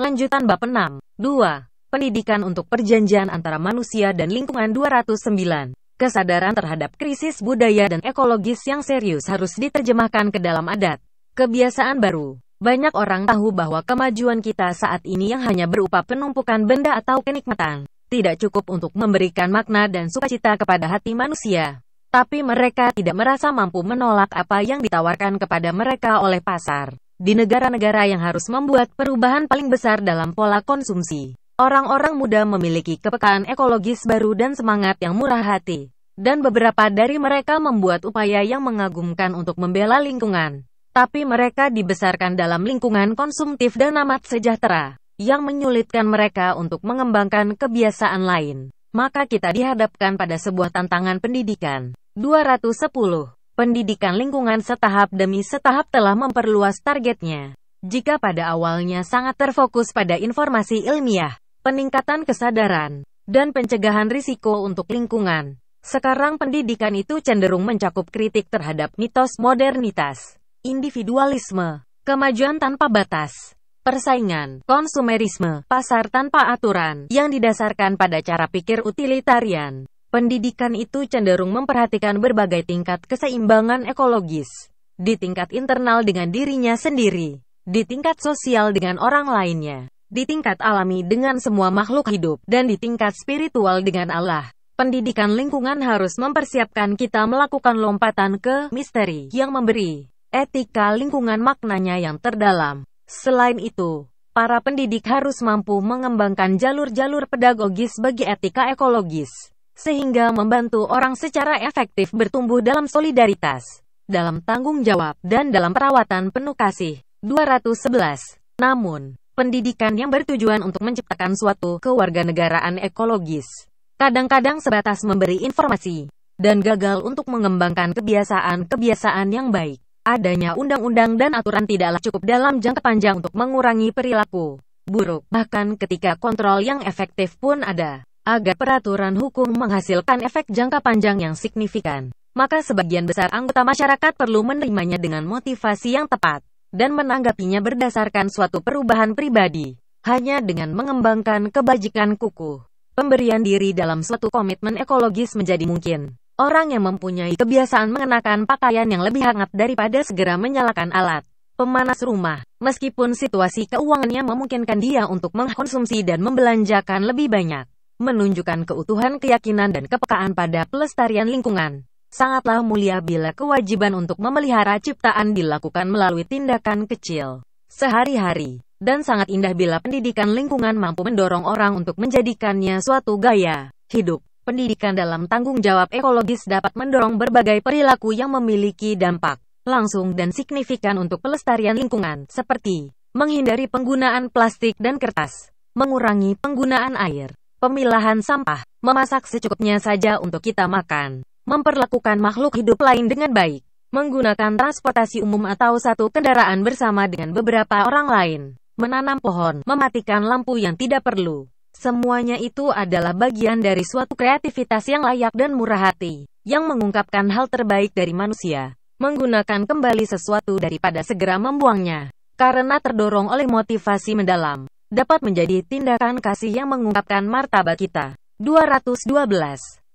Lanjutan bab 6. 2. Pendidikan untuk perjanjian antara manusia dan lingkungan 209. Kesadaran terhadap krisis budaya dan ekologis yang serius harus diterjemahkan ke dalam adat. Kebiasaan baru. Banyak orang tahu bahwa kemajuan kita saat ini yang hanya berupa penumpukan benda atau kenikmatan, tidak cukup untuk memberikan makna dan sukacita kepada hati manusia. Tapi mereka tidak merasa mampu menolak apa yang ditawarkan kepada mereka oleh pasar di negara-negara yang harus membuat perubahan paling besar dalam pola konsumsi. Orang-orang muda memiliki kepekaan ekologis baru dan semangat yang murah hati, dan beberapa dari mereka membuat upaya yang mengagumkan untuk membela lingkungan. Tapi mereka dibesarkan dalam lingkungan konsumtif dan amat sejahtera, yang menyulitkan mereka untuk mengembangkan kebiasaan lain. Maka kita dihadapkan pada sebuah tantangan pendidikan. 210 pendidikan lingkungan setahap demi setahap telah memperluas targetnya. Jika pada awalnya sangat terfokus pada informasi ilmiah, peningkatan kesadaran, dan pencegahan risiko untuk lingkungan, sekarang pendidikan itu cenderung mencakup kritik terhadap mitos modernitas, individualisme, kemajuan tanpa batas, persaingan, konsumerisme, pasar tanpa aturan, yang didasarkan pada cara pikir utilitarian. Pendidikan itu cenderung memperhatikan berbagai tingkat keseimbangan ekologis, di tingkat internal dengan dirinya sendiri, di tingkat sosial dengan orang lainnya, di tingkat alami dengan semua makhluk hidup, dan di tingkat spiritual dengan Allah. Pendidikan lingkungan harus mempersiapkan kita melakukan lompatan ke misteri yang memberi etika lingkungan maknanya yang terdalam. Selain itu, para pendidik harus mampu mengembangkan jalur-jalur pedagogis bagi etika ekologis sehingga membantu orang secara efektif bertumbuh dalam solidaritas, dalam tanggung jawab, dan dalam perawatan penuh kasih. 211. Namun, pendidikan yang bertujuan untuk menciptakan suatu kewarganegaraan ekologis, kadang-kadang sebatas memberi informasi, dan gagal untuk mengembangkan kebiasaan-kebiasaan yang baik. Adanya undang-undang dan aturan tidaklah cukup dalam jangka panjang untuk mengurangi perilaku buruk, bahkan ketika kontrol yang efektif pun ada agar peraturan hukum menghasilkan efek jangka panjang yang signifikan, maka sebagian besar anggota masyarakat perlu menerimanya dengan motivasi yang tepat dan menanggapinya berdasarkan suatu perubahan pribadi, hanya dengan mengembangkan kebajikan kuku. Pemberian diri dalam suatu komitmen ekologis menjadi mungkin. Orang yang mempunyai kebiasaan mengenakan pakaian yang lebih hangat daripada segera menyalakan alat pemanas rumah, meskipun situasi keuangannya memungkinkan dia untuk mengkonsumsi dan membelanjakan lebih banyak menunjukkan keutuhan keyakinan dan kepekaan pada pelestarian lingkungan. Sangatlah mulia bila kewajiban untuk memelihara ciptaan dilakukan melalui tindakan kecil sehari-hari, dan sangat indah bila pendidikan lingkungan mampu mendorong orang untuk menjadikannya suatu gaya hidup. Pendidikan dalam tanggung jawab ekologis dapat mendorong berbagai perilaku yang memiliki dampak langsung dan signifikan untuk pelestarian lingkungan, seperti menghindari penggunaan plastik dan kertas, mengurangi penggunaan air, Pemilahan sampah, memasak secukupnya saja untuk kita makan, memperlakukan makhluk hidup lain dengan baik, menggunakan transportasi umum atau satu kendaraan bersama dengan beberapa orang lain, menanam pohon, mematikan lampu yang tidak perlu. Semuanya itu adalah bagian dari suatu kreativitas yang layak dan murah hati, yang mengungkapkan hal terbaik dari manusia, menggunakan kembali sesuatu daripada segera membuangnya, karena terdorong oleh motivasi mendalam dapat menjadi tindakan kasih yang mengungkapkan martabat kita. 212.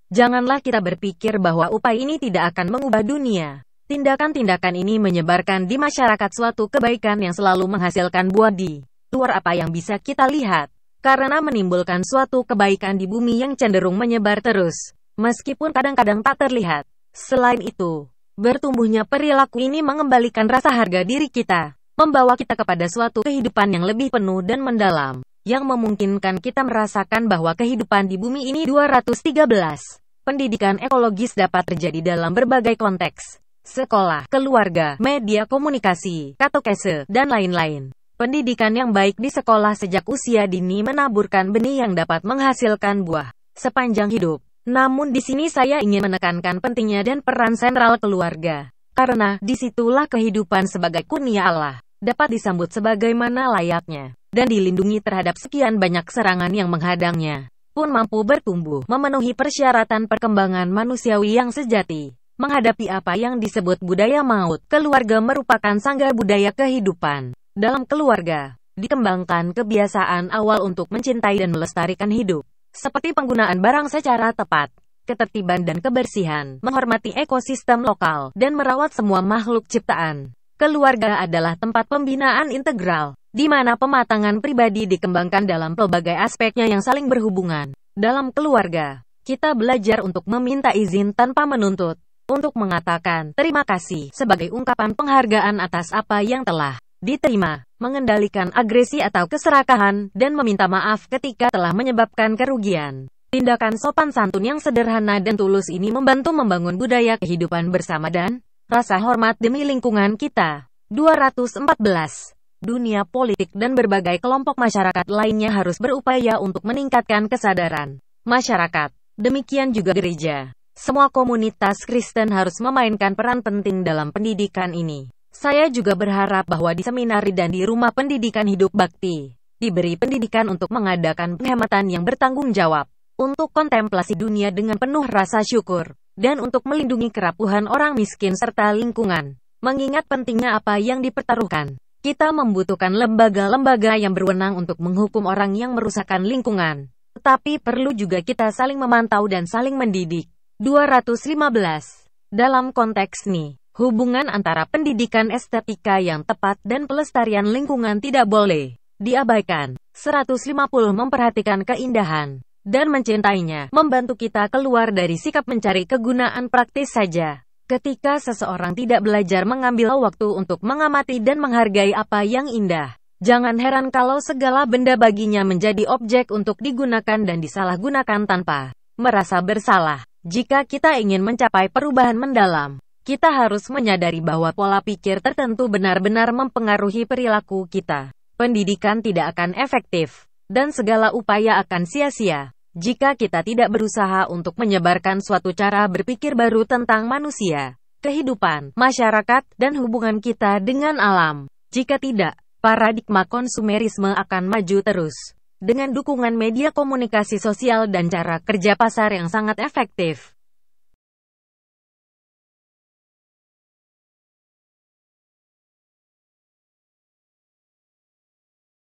Janganlah kita berpikir bahwa upaya ini tidak akan mengubah dunia. Tindakan-tindakan ini menyebarkan di masyarakat suatu kebaikan yang selalu menghasilkan buah di luar apa yang bisa kita lihat. Karena menimbulkan suatu kebaikan di bumi yang cenderung menyebar terus, meskipun kadang-kadang tak terlihat. Selain itu, bertumbuhnya perilaku ini mengembalikan rasa harga diri kita membawa kita kepada suatu kehidupan yang lebih penuh dan mendalam, yang memungkinkan kita merasakan bahwa kehidupan di bumi ini 213. Pendidikan ekologis dapat terjadi dalam berbagai konteks, sekolah, keluarga, media komunikasi, katokese, dan lain-lain. Pendidikan yang baik di sekolah sejak usia dini menaburkan benih yang dapat menghasilkan buah sepanjang hidup. Namun di sini saya ingin menekankan pentingnya dan peran sentral keluarga. Karena disitulah kehidupan sebagai kurnia Allah dapat disambut sebagaimana layaknya, dan dilindungi terhadap sekian banyak serangan yang menghadangnya, pun mampu bertumbuh, memenuhi persyaratan perkembangan manusiawi yang sejati. Menghadapi apa yang disebut budaya maut, keluarga merupakan sanggar budaya kehidupan. Dalam keluarga, dikembangkan kebiasaan awal untuk mencintai dan melestarikan hidup, seperti penggunaan barang secara tepat, ketertiban dan kebersihan, menghormati ekosistem lokal, dan merawat semua makhluk ciptaan. Keluarga adalah tempat pembinaan integral, di mana pematangan pribadi dikembangkan dalam pelbagai aspeknya yang saling berhubungan. Dalam keluarga, kita belajar untuk meminta izin tanpa menuntut, untuk mengatakan terima kasih sebagai ungkapan penghargaan atas apa yang telah diterima, mengendalikan agresi atau keserakahan, dan meminta maaf ketika telah menyebabkan kerugian. Tindakan sopan santun yang sederhana dan tulus ini membantu membangun budaya kehidupan bersama dan rasa hormat demi lingkungan kita. 214. Dunia politik dan berbagai kelompok masyarakat lainnya harus berupaya untuk meningkatkan kesadaran masyarakat. Demikian juga gereja. Semua komunitas Kristen harus memainkan peran penting dalam pendidikan ini. Saya juga berharap bahwa di seminari dan di rumah pendidikan hidup bakti, diberi pendidikan untuk mengadakan penghematan yang bertanggung jawab untuk kontemplasi dunia dengan penuh rasa syukur dan untuk melindungi kerapuhan orang miskin serta lingkungan. Mengingat pentingnya apa yang dipertaruhkan, kita membutuhkan lembaga-lembaga yang berwenang untuk menghukum orang yang merusakkan lingkungan. Tetapi perlu juga kita saling memantau dan saling mendidik. 215. Dalam konteks ini, hubungan antara pendidikan estetika yang tepat dan pelestarian lingkungan tidak boleh diabaikan. 150 Memperhatikan keindahan dan mencintainya, membantu kita keluar dari sikap mencari kegunaan praktis saja. Ketika seseorang tidak belajar mengambil waktu untuk mengamati dan menghargai apa yang indah, jangan heran kalau segala benda baginya menjadi objek untuk digunakan dan disalahgunakan tanpa merasa bersalah. Jika kita ingin mencapai perubahan mendalam, kita harus menyadari bahwa pola pikir tertentu benar-benar mempengaruhi perilaku kita. Pendidikan tidak akan efektif, dan segala upaya akan sia-sia. Jika kita tidak berusaha untuk menyebarkan suatu cara berpikir baru tentang manusia, kehidupan, masyarakat, dan hubungan kita dengan alam. Jika tidak, paradigma konsumerisme akan maju terus. Dengan dukungan media komunikasi sosial dan cara kerja pasar yang sangat efektif.